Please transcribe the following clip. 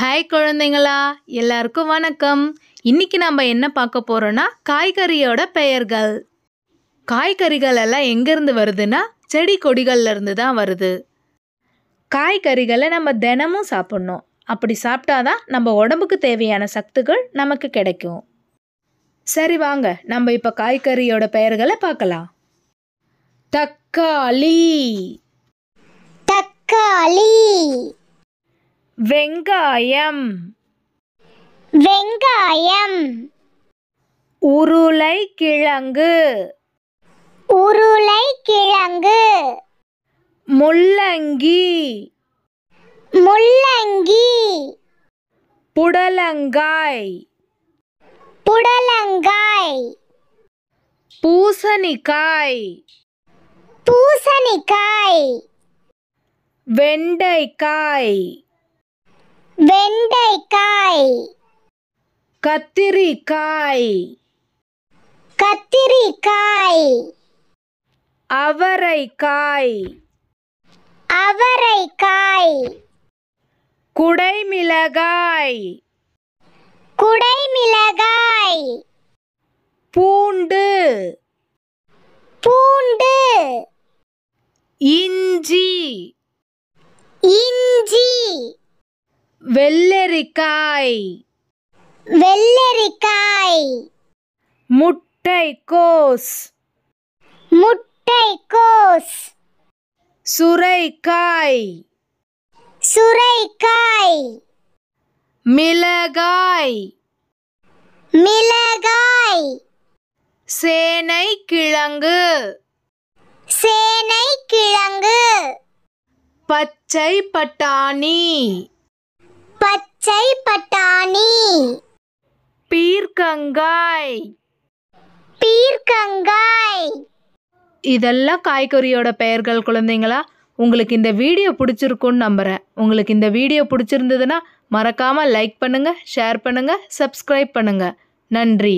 hi குழந்தைங்களா எல்லாருக்கும் வணக்கம் இன்றைக்கி நம்ம என்ன பார்க்க போகிறோன்னா காய்கறியோட பெயர்கள் காய்கறிகள் எல்லாம் எங்கேருந்து வருதுன்னா செடி கொடிகள்லேருந்து தான் வருது காய்கறிகளை நம்ம தினமும் சாப்பிட்ணும் அப்படி சாப்பிட்டா தான் நம்ம உடம்புக்கு தேவையான சத்துக்கள் நமக்கு கிடைக்கும் சரி வாங்க நம்ம இப்போ காய்கறியோட பெயர்களை பார்க்கலாம் தக்காளி தக்காளி வெங்காயம் வெங்காயம் உருளை கிழங்கு உருளை கிழங்கு முள்ளங்கி முள்ளங்கி புடலங்காய் புடலங்காய் பூசணிக்காய் பூசணிக்காய் வெண்டைக்காய் வெண்டைக்காய் கத்திரிக்காய் கத்திரிக்காய் அவரைக்காய் அவரைக்காய் குடைமிளகாய் குடைமிளகாய் வெள்ளரிக்காய் வெள்ளரிக்காய் முட்டைக்கோஸ் கோஸ் சுரைக்காய் சுரைக்காய் மிளகாய் மிளகாய் சேனை கிழங்கு சேனை கிழங்கு பச்சை பட்டாணி பச்சை பட்டாணி பீர்க்கங்காய் பீர்க்கங்காய் இதெல்லாம் காய்கறியோட பெயர்கள் குழந்தைங்களா உங்களுக்கு இந்த வீடியோ பிடிச்சிருக்குன்னு நம்புகிறேன் உங்களுக்கு இந்த வீடியோ பிடிச்சிருந்ததுன்னா மறக்காமல் லைக் பண்ணுங்கள் ஷேர் பண்ணுங்கள் சப்ஸ்கிரைப் பண்ணுங்கள் நன்றி